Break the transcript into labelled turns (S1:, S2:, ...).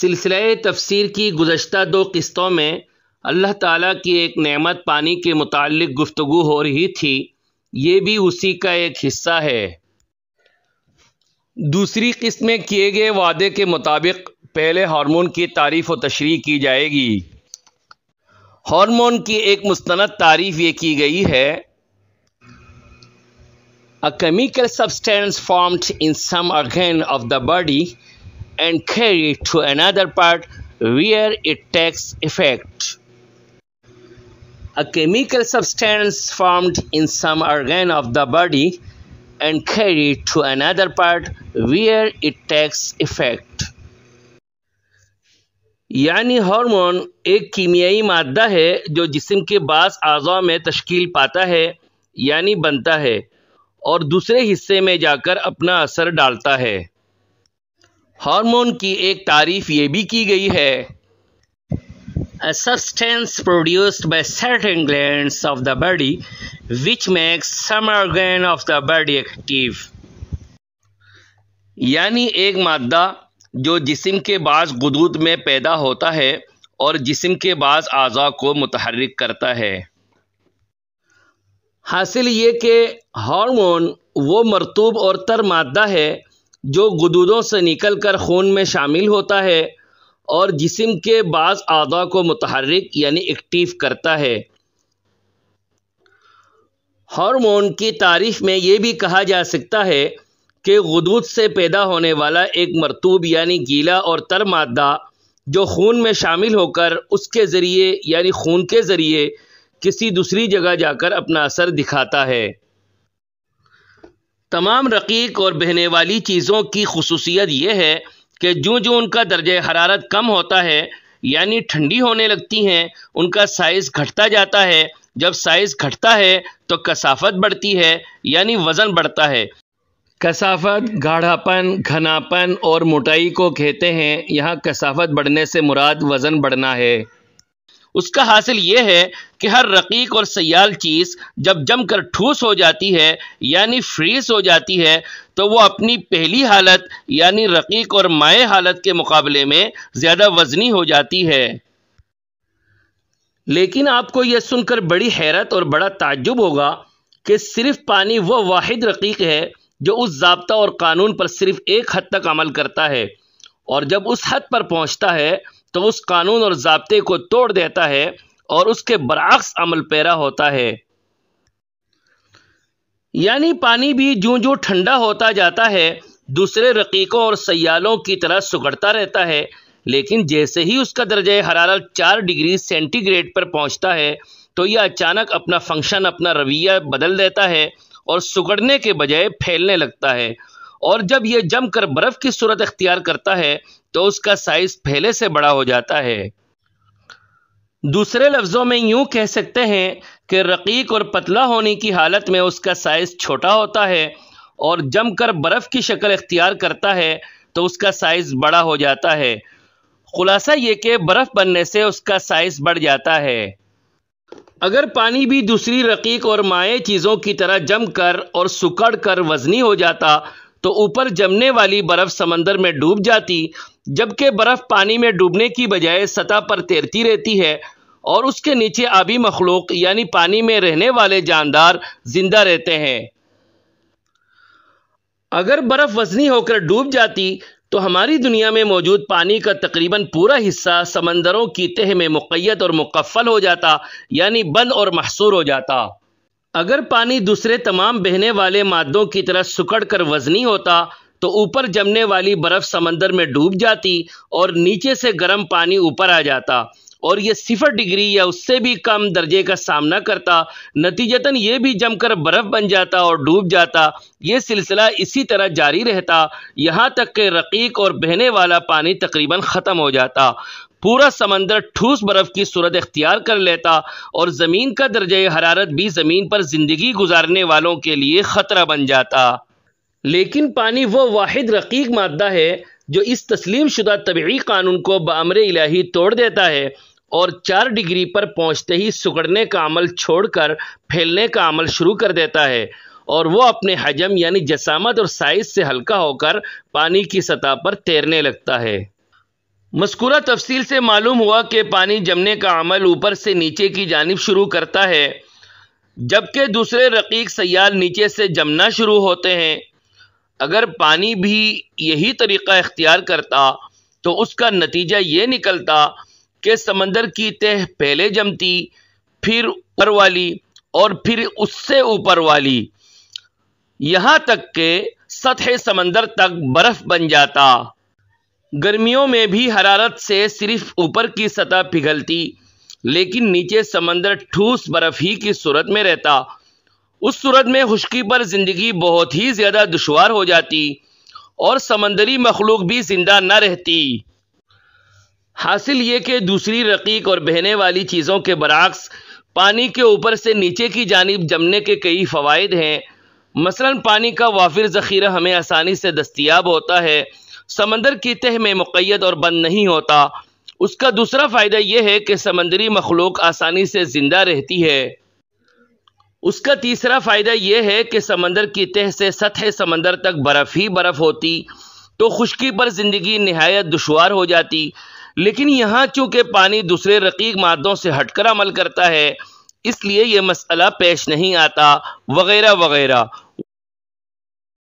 S1: सिलसिले तफसीर की गुज्त दो किस्तों में अल्लाह ताला की एक नेमत पानी के मुतालिक गुफ्तु हो रही थी ये भी उसी का एक हिस्सा है दूसरी किस्त में किए गए वादे के मुताबिक पहले हार्मोन की तारीफ़ व तशरी की जाएगी हार्मोन की एक मुस्ंद तारीफ़ ये की गई है a chemical substance formed in some organ of the body and carry it to another part where it takes effect. A chemical substance formed in some organ of the body and carry it to another part where it takes effect. यानी hormone एक कीमियाई मादा है जो जिसम के बास आजा में तश्कील पाता है यानी बनता है और दूसरे हिस्से में जाकर अपना असर डालता है हार्मोन की एक तारीफ ये भी की गई है a produced produced by certain of the body which makes makes some organ of the body यानी एक मादा जो जिसम के बाद गदूद में पैदा होता है और जिसम के बाद आजा को मुतहरक करता है हासिल ये कि हार्मोन वो मरतूब और तर मादा है जो गुदूदों से निकल कर खून में शामिल होता है और जिसम के बाज़ अदा को मतहरक यानी एक्टिव करता है हार्मोन की तारीफ में ये भी कहा जा सकता है कि गदूद से पैदा होने वाला एक मरतूब यानी गीला और तर मादा जो खून में शामिल होकर उसके ज़रिए यानी खून के ज़रिए किसी दूसरी जगह जाकर अपना असर दिखाता है तमाम रकीक और बहने वाली चीज़ों की खसूसियत यह है कि जो जो उनका दर्ज हरारत कम होता है यानी ठंडी होने लगती हैं उनका साइज़ घटता जाता है जब साइज़ घटता है तो कसाफत बढ़ती है यानी वज़न बढ़ता है कसाफत गाढ़ापन घनापन और मोटाई को कहते हैं यहाँ कसाफत बढ़ने से मुराद वज़न बढ़ना है उसका हासिल ये है कि हर रकीक और सयाल चीज़ जब जमकर ठूस हो जाती है यानी फ्रीज हो जाती है तो वो अपनी पहली हालत यानी रकीक और माए हालत के मुकाबले में ज़्यादा वजनी हो जाती है लेकिन आपको यह सुनकर बड़ी हैरत और बड़ा ताज्जुब होगा कि सिर्फ पानी वह वाहिद रकीक है जो उस जबता और कानून पर सिर्फ एक हद तक अमल करता है और जब उस हद पर पहुंचता है तो उस कानून और जबते को तोड़ देता है और उसके बरक्स अमल पैरा होता है यानी पानी भी जो जो ठंडा होता जाता है दूसरे रकीकों और सयालों की तरह सुगड़ता रहता है लेकिन जैसे ही उसका दर्ज हरारत चार डिग्री सेंटीग्रेड पर पहुंचता है तो यह अचानक अपना फंक्शन अपना रवैया बदल देता है और सुगड़ने के बजाय फैलने लगता है और जब यह जमकर बर्फ की सूरत अख्तियार करता है तो उसका साइज पहले से बड़ा हो जाता है दूसरे लफ्ज़ों में यूं कह सकते हैं कि रकीक और पतला होने की हालत में उसका साइज़ छोटा होता है और जमकर बर्फ़ की शक्ल अख्तियार करता है तो उसका साइज़ बड़ा हो जाता है खुलासा यह कि बर्फ़ बनने से उसका साइज़ बढ़ जाता है अगर पानी भी दूसरी रकीक और माए चीज़ों की तरह जमकर और सुकड़ कर वज़नी हो जाता तो ऊपर जमने वाली बर्फ समंदर में डूब जाती जबकि बर्फ पानी में डूबने की बजाय सतह पर तैरती रहती है और उसके नीचे आबी मखलूक यानी पानी में रहने वाले जानदार जिंदा रहते हैं अगर बर्फ वजनी होकर डूब जाती तो हमारी दुनिया में मौजूद पानी का तकरीबन पूरा हिस्सा समंदरों की तह में मुकैत और मुकफ़ल हो जाता यानी बंद और महसूर हो जाता अगर पानी दूसरे तमाम बहने वाले मादों की तरह सुकड़ कर वजनी होता तो ऊपर जमने वाली बर्फ समंदर में डूब जाती और नीचे से गर्म पानी ऊपर आ जाता और ये सिफर डिग्री या उससे भी कम दर्जे का सामना करता नतीजतन ये भी जमकर बर्फ बन जाता और डूब जाता ये सिलसिला इसी तरह जारी रहता यहाँ तक के रकीक और बहने वाला पानी तकरीबन ख़त्म हो जाता पूरा समंदर ठूस बर्फ की सूरत अख्तियार कर लेता और ज़मीन का दर्ज हरारत भी ज़मीन पर ज़िंदगी गुजारने वालों के लिए ख़तरा बन जाता लेकिन पानी वो वाहिद रकीक मादा है जो इस तस्लीम शुदा तबी कानून को बमर इलाही तोड़ देता है और चार डिग्री पर पहुंचते ही सुगड़ने का अमल छोड़कर फैलने का अमल शुरू कर देता है और वो अपने हजम यानी जसामत और साइज से हल्का होकर पानी की सतह पर तैरने लगता है मस्कुरा तफसील से मालूम हुआ कि पानी जमने का अमल ऊपर से नीचे की जानब शुरू करता है जबकि दूसरे रकीक सयाल नीचे से जमना शुरू होते हैं अगर पानी भी यही तरीक़ा इख्तियार करता तो उसका नतीजा ये निकलता कि समंदर की तह पहले जमती फिर ऊपर वाली और फिर उससे ऊपर वाली यहाँ तक के सतह समंदर तक बर्फ़ बन जाता गर्मियों में भी हरारत से सिर्फ ऊपर की सतह पिघलती लेकिन नीचे समंदर ठूस बर्फ ही की सूरत में रहता उस सूरत में खुशकी पर ज़िंदगी बहुत ही ज़्यादा दुशवार हो जाती और समंदरी मखलूक भी ज़िंदा न रहती हासिल ये कि दूसरी रकीक और बहने वाली चीज़ों के बरक्स पानी के ऊपर से नीचे की जानब जमने के कई फ़वाद हैं मसलन पानी का वाफिर ज़ख़ीरा हमें आसानी से दस्तियाब होता है समंदर की तह में मुक़ैद और बंद नहीं होता उसका दूसरा फ़ायदा यह है कि समंदरी मखलूक आसानी से ज़िंदा रहती है उसका तीसरा फ़ायदा यह है कि समंदर की तह से सतह समंदर तक बर्फ़ ही बर्फ़ होती तो खुश्की पर ज़िंदगी नहायत दुशवार हो जाती लेकिन यहाँ चूंकि पानी दूसरे रकीक मादों से हटकर अमल करता है इसलिए यह मसला पेश नहीं आता वगैरह वगैरह